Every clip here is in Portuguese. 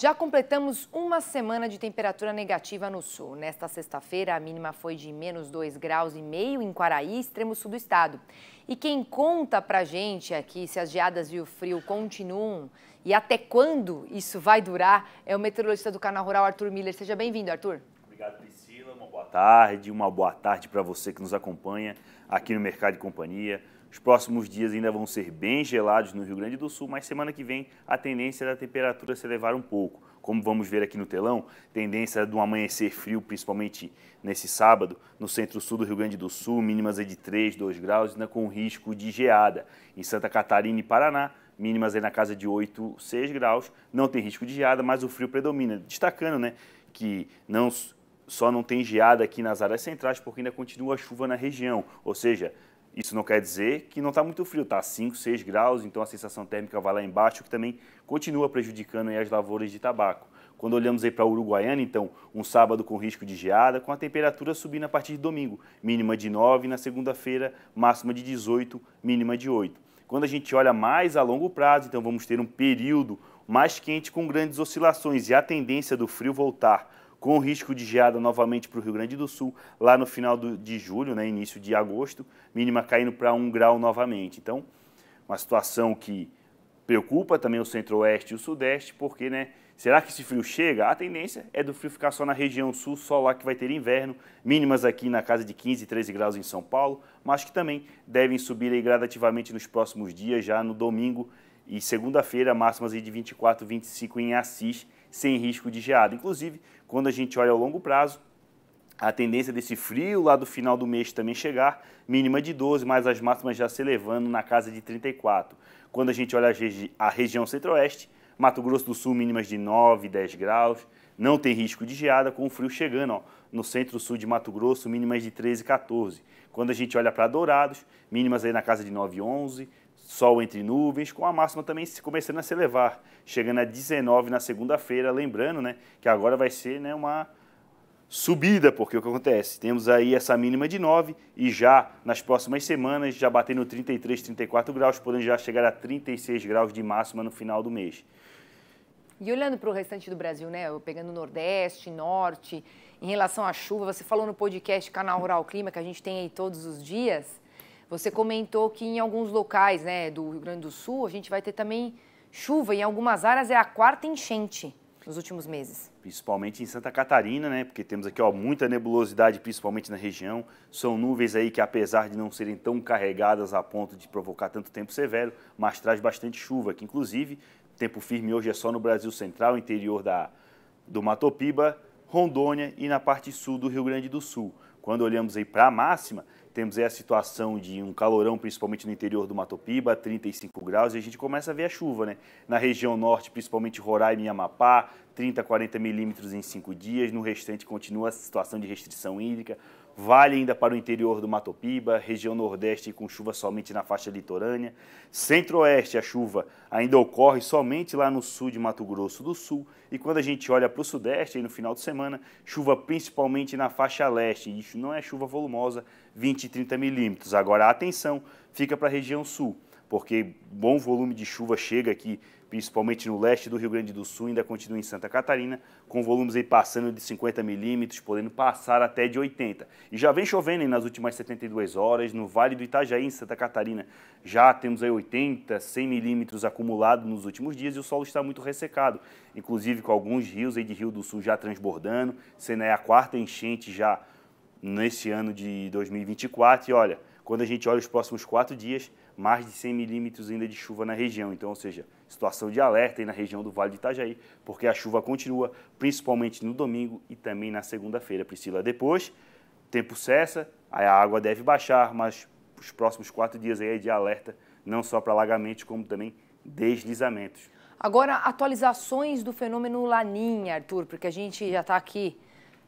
Já completamos uma semana de temperatura negativa no sul. Nesta sexta-feira, a mínima foi de menos 2,5 graus e meio em Quaraí, extremo sul do estado. E quem conta pra gente aqui é se as geadas e o frio continuam e até quando isso vai durar é o meteorologista do Canal Rural, Arthur Miller. Seja bem-vindo, Arthur. Obrigado, Priscila. Uma boa tarde, uma boa tarde para você que nos acompanha aqui no mercado de companhia. Os próximos dias ainda vão ser bem gelados no Rio Grande do Sul, mas semana que vem a tendência da temperatura se elevar um pouco. Como vamos ver aqui no telão, tendência de um amanhecer frio, principalmente nesse sábado, no centro-sul do Rio Grande do Sul, mínimas é de 3, 2 graus, ainda com risco de geada. Em Santa Catarina e Paraná, mínimas é na casa de 8, 6 graus, não tem risco de geada, mas o frio predomina. Destacando né, que não só não tem geada aqui nas áreas centrais porque ainda continua chuva na região, ou seja, isso não quer dizer que não está muito frio, está 5, 6 graus, então a sensação térmica vai lá embaixo, que também continua prejudicando as lavouras de tabaco. Quando olhamos aí para Uruguaiana, então, um sábado com risco de geada, com a temperatura subindo a partir de domingo, mínima de 9, na segunda-feira, máxima de 18, mínima de 8. Quando a gente olha mais a longo prazo, então vamos ter um período mais quente com grandes oscilações e a tendência do frio voltar com risco de geada novamente para o Rio Grande do Sul, lá no final do, de julho, né, início de agosto, mínima caindo para 1 grau novamente. Então, uma situação que preocupa também o centro-oeste e o sudeste, porque né, será que esse frio chega? A tendência é do frio ficar só na região sul, só lá que vai ter inverno, mínimas aqui na casa de 15, 13 graus em São Paulo, mas que também devem subir aí gradativamente nos próximos dias, já no domingo e segunda-feira, máximas aí de 24, 25 em Assis sem risco de geada. Inclusive, quando a gente olha ao longo prazo, a tendência desse frio lá do final do mês também chegar, mínima de 12, mas as máximas já se elevando na casa de 34. Quando a gente olha a, regi a região centro-oeste, Mato Grosso do Sul mínimas de 9, 10 graus, não tem risco de geada, com o frio chegando ó, no centro-sul de Mato Grosso, mínimas de 13, 14. Quando a gente olha para Dourados, mínimas aí na casa de 9, 11, Sol entre nuvens, com a máxima também começando a se elevar, chegando a 19 na segunda-feira, lembrando né, que agora vai ser né, uma subida, porque o que acontece? Temos aí essa mínima de 9 e já nas próximas semanas, já batendo 33, 34 graus, podendo já chegar a 36 graus de máxima no final do mês. E olhando para o restante do Brasil, né? Pegando Nordeste, Norte, em relação à chuva, você falou no podcast Canal Rural Clima, que a gente tem aí todos os dias. Você comentou que em alguns locais né, do Rio Grande do Sul a gente vai ter também chuva. Em algumas áreas é a quarta enchente nos últimos meses. Principalmente em Santa Catarina, né? Porque temos aqui ó, muita nebulosidade, principalmente na região. São nuvens aí que, apesar de não serem tão carregadas a ponto de provocar tanto tempo severo, mas traz bastante chuva. Que inclusive tempo firme hoje é só no Brasil Central, interior da do Matopiba, Rondônia e na parte sul do Rio Grande do Sul. Quando olhamos aí para a máxima, temos aí é a situação de um calorão, principalmente no interior do Mato Piba, 35 graus, e a gente começa a ver a chuva, né? Na região norte, principalmente Roraima e Amapá, 30, 40 milímetros em cinco dias, no restante continua a situação de restrição hídrica, Vale ainda para o interior do Mato Piba, região nordeste com chuva somente na faixa litorânea. Centro-oeste, a chuva ainda ocorre somente lá no sul de Mato Grosso do Sul. E quando a gente olha para o sudeste, aí no final de semana, chuva principalmente na faixa leste. E isso não é chuva volumosa, 20 e 30 milímetros. Agora, a atenção fica para a região sul, porque bom volume de chuva chega aqui principalmente no leste do Rio Grande do Sul, ainda continua em Santa Catarina, com volumes aí passando de 50 milímetros, podendo passar até de 80. E já vem chovendo nas últimas 72 horas, no Vale do Itajaí, em Santa Catarina, já temos aí 80, 100 milímetros acumulados nos últimos dias e o solo está muito ressecado, inclusive com alguns rios aí de Rio do Sul já transbordando, sendo aí a quarta enchente já nesse ano de 2024. E olha, quando a gente olha os próximos quatro dias, mais de 100 milímetros ainda de chuva na região. Então, ou seja, situação de alerta aí na região do Vale de Itajaí, porque a chuva continua, principalmente no domingo e também na segunda-feira. Priscila, depois, tempo cessa, aí a água deve baixar, mas os próximos quatro dias aí é de alerta, não só para alagamentos, como também deslizamentos. Agora, atualizações do fenômeno Laninha, Arthur, porque a gente já está aqui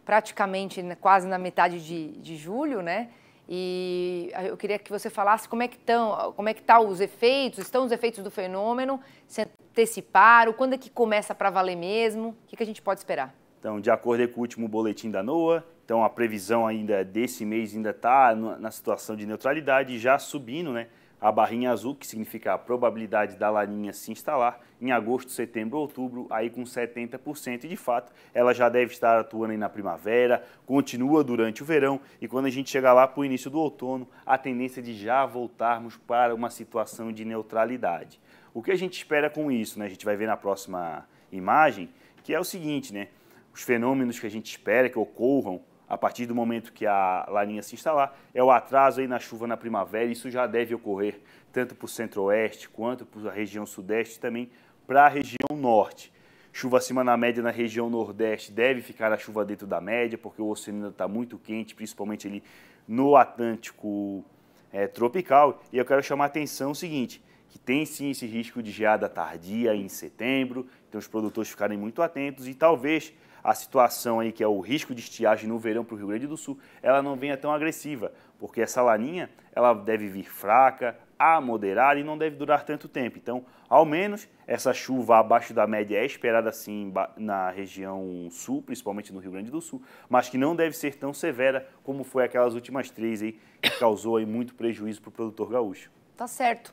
praticamente né, quase na metade de, de julho, né? E eu queria que você falasse como é que estão, como é que estão tá os efeitos, estão os efeitos do fenômeno, se anteciparam, quando é que começa para valer mesmo, o que, que a gente pode esperar? Então, de acordo com o último boletim da NOAA, então a previsão ainda desse mês ainda está na situação de neutralidade, já subindo, né? A barrinha azul, que significa a probabilidade da laninha se instalar, em agosto, setembro, outubro, aí com 70%, e de fato ela já deve estar atuando aí na primavera, continua durante o verão, e quando a gente chegar lá para o início do outono, a tendência é de já voltarmos para uma situação de neutralidade. O que a gente espera com isso? Né? A gente vai ver na próxima imagem, que é o seguinte, né? Os fenômenos que a gente espera que ocorram a partir do momento que a laninha se instalar, é o atraso aí na chuva na primavera, isso já deve ocorrer tanto para o centro-oeste quanto para a região sudeste e também para a região norte. Chuva acima da média na região nordeste deve ficar a chuva dentro da média, porque o oceano está muito quente, principalmente ali no Atlântico é, tropical. E eu quero chamar a atenção o seguinte, que tem sim esse risco de geada tardia em setembro, então os produtores ficarem muito atentos e talvez a situação aí que é o risco de estiagem no verão para o Rio Grande do Sul, ela não venha tão agressiva, porque essa laninha ela deve vir fraca, a moderada e não deve durar tanto tempo. Então, ao menos, essa chuva abaixo da média é esperada sim na região sul, principalmente no Rio Grande do Sul, mas que não deve ser tão severa como foi aquelas últimas três aí, que causou aí muito prejuízo para o produtor gaúcho. Tá certo.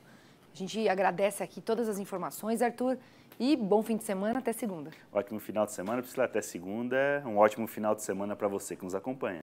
A gente agradece aqui todas as informações, Arthur. E bom fim de semana, até segunda. Ótimo final de semana, Priscila, até segunda. Um ótimo final de semana para você que nos acompanha.